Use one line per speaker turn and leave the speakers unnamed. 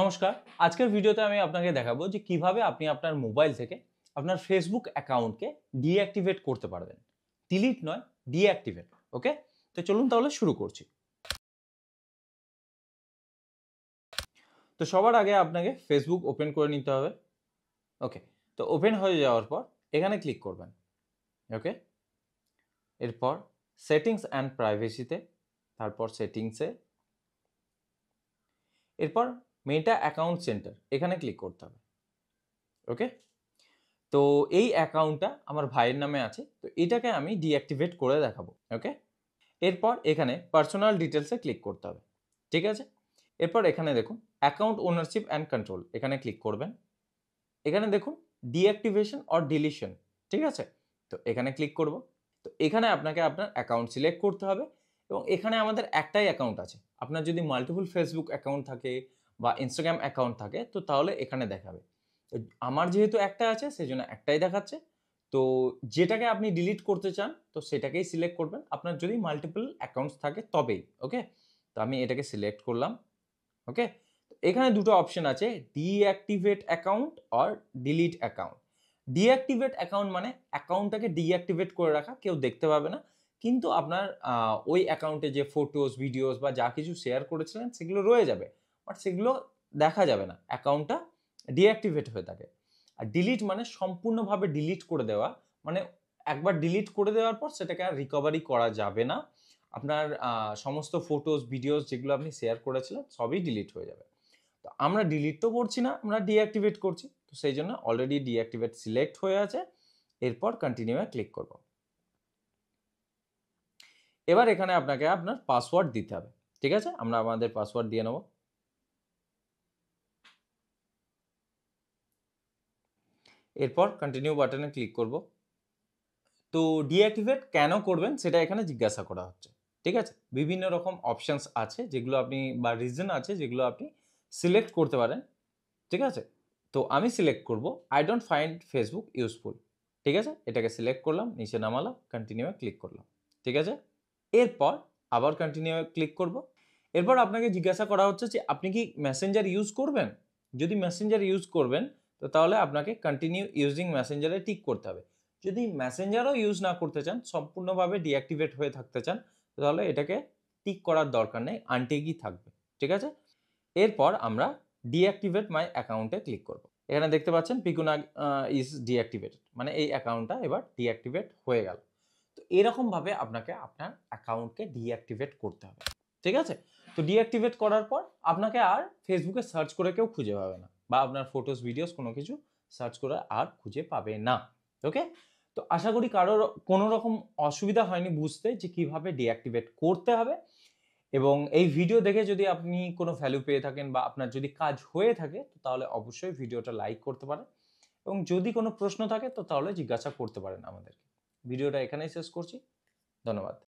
নমস্কার আজকের ভিডিওতে আমি আপনাকে দেখাবো যে কিভাবে আপনি আপনার মোবাইল থেকে আপনার ফেসবুক অ্যাকাউন্টকে ডিঅ্যাক্টিভেট করতে পারবেন ডিলিট নয় ডিঅ্যাক্টিভেট ওকে তো চলুন তাহলে শুরু করছি তো সবার আগে আপনাকে ফেসবুক ওপেন করে নিতে হবে ওকে তো ওপেন হয়ে যাওয়ার পর এখানে ক্লিক করবেন ওকে এরপর সেটিংস অ্যান্ড প্রাইভেসিতে তারপর সেটিংসে এরপর মেটা অ্যাকাউন্ট সেন্টার এখানে ক্লিক করতে হবে ওকে তো এই অ্যাকাউন্টটা আমার ভাইয়ের নামে আছে তো এটাকে আমি ডিঅ্যাক্টিভেট করে দেখাবো ওকে এরপর এখানে পার্সোনাল ডিটেলসে ক্লিক করতে হবে ঠিক আছে এরপর এখানে দেখুন অ্যাকাউন্ট ওনারশিপ অ্যান্ড কন্ট্রোল এখানে ক্লিক করবেন এখানে দেখুন ডিঅ্যাক্টিভেশন অর ডিলিশন ঠিক আছে তো এখানে ক্লিক করব তো এখানে আপনাকে আপনার অ্যাকাউন্ট সিলেক্ট করতে হবে এবং এখানে আমাদের একটাই অ্যাকাউন্ট আছে আপনার যদি মাল্টিপুল ফেসবুক অ্যাকাউন্ট থাকে বা ইনস্টাগ্রাম অ্যাকাউন্ট থাকে তো তাহলে এখানে দেখাবে আমার যেহেতু একটা আছে সেই জন্য একটাই দেখাচ্ছে তো যেটাকে আপনি ডিলিট করতে চান তো সেটাকেই সিলেক্ট করবেন আপনার যদি মাল্টিপল অ্যাকাউন্টস থাকে তবেই ওকে তো আমি এটাকে সিলেক্ট করলাম ওকে এখানে দুটো অপশন আছে ডিঅ্যাক্টিভেট অ্যাকাউন্ট আর ডিলিট অ্যাকাউন্ট ডিঅ্যাক্টিভেট অ্যাকাউন্ট মানে অ্যাকাউন্টটাকে ডিঅ্যাক্টিভেট করে রাখা কেউ দেখতে পাবে না কিন্তু আপনার ওই অ্যাকাউন্টে যে ফটোস ভিডিওস বা যা কিছু শেয়ার করেছিলেন সেগুলো রয়ে যাবে বাট সেগুলো দেখা যাবে না অ্যাকাউন্টটা ডিঅ্যাক্টিভেট হয়ে থাকে আর ডিলিট মানে সম্পূর্ণভাবে ডিলিট করে দেওয়া মানে একবার ডিলিট করে দেওয়ার পর সেটাকে আর রিকভারি করা যাবে না আপনার সমস্ত ফটোজ ভিডিওস যেগুলো আপনি শেয়ার করেছিলেন সবই ডিলিট হয়ে যাবে তো আমরা ডিলিট তো করছি না আমরা ডিঅ্যাক্টিভেট করছি তো সেই জন্য অলরেডি ডিঅ্যাক্টিভেট সিলেক্ট হয়ে আছে এরপর কন্টিনিউয়ে ক্লিক করব এবার এখানে আপনাকে আপনার পাসওয়ার্ড দিতে হবে ঠিক আছে আমরা আমাদের পাসওয়ার্ড দিয়ে নেবো এরপর কন্টিনিউ বাটনে ক্লিক করব তো ডিঅ্যাক্টিভেট কেন করবেন সেটা এখানে জিজ্ঞাসা করা হচ্ছে ঠিক আছে বিভিন্ন রকম অপশানস আছে যেগুলো আপনি বা রিজন আছে যেগুলো আপনি সিলেক্ট করতে পারেন ঠিক আছে তো আমি সিলেক্ট করব I don't find Facebook useful ঠিক আছে এটাকে সিলেক্ট করলাম নিচে নামালাম কন্টিনিউয়ে ক্লিক করলাম ঠিক আছে এরপর আবার কন্টিনিউয়ে ক্লিক করব এরপর আপনাকে জিজ্ঞাসা করা হচ্ছে যে আপনি কি মেসেঞ্জার ইউজ করবেন যদি মেসেঞ্জার ইউজ করবেন তো তাহলে আপনাকে কন্টিনিউ ইউজিং মেসেঞ্জারে টিক করতে হবে যদি মেসেঞ্জারও ইউজ না করতে চান সম্পূর্ণভাবে ডিঅ্যাক্টিভেট হয়ে থাকতে চান তাহলে এটাকে টিক করার দরকার নেই আনটেকই থাকবে ঠিক আছে এরপর আমরা ডিঅ্যাক্টিভেট মাই অ্যাকাউন্টে ক্লিক করব এখানে দেখতে পাচ্ছেন পিকুনা ইজ ডিঅ্যাক্টিভেটেড মানে এই অ্যাকাউন্টটা এবার ডিঅ্যাক্টিভেট হয়ে গেল তো এরকমভাবে আপনাকে আপনার অ্যাকাউন্টকে ডিঅ্যাক্টিভেট করতে হবে ঠিক আছে তো ডিঅ্যাক্টিভেট করার পর আপনাকে আর ফেসবুকে সার্চ করে কেউ খুঁজে পাবে না বা আপনার ফটোস ভিডিওস কোনো কিছু সার্চ করে আর খুঁজে পাবে না ওকে তো আশা করি কারোর কোনো রকম অসুবিধা হয়নি বুঝতে যে কিভাবে ডিঅ্যাক্টিভেট করতে হবে এবং এই ভিডিও দেখে যদি আপনি কোনো ভ্যালু পেয়ে থাকেন বা আপনার যদি কাজ হয়ে থাকে তো তাহলে অবশ্যই ভিডিওটা লাইক করতে পারেন এবং যদি কোনো প্রশ্ন থাকে তো তাহলে জিজ্ঞাসা করতে পারেন আমাদেরকে ভিডিওটা এখানেই শেষ করছি ধন্যবাদ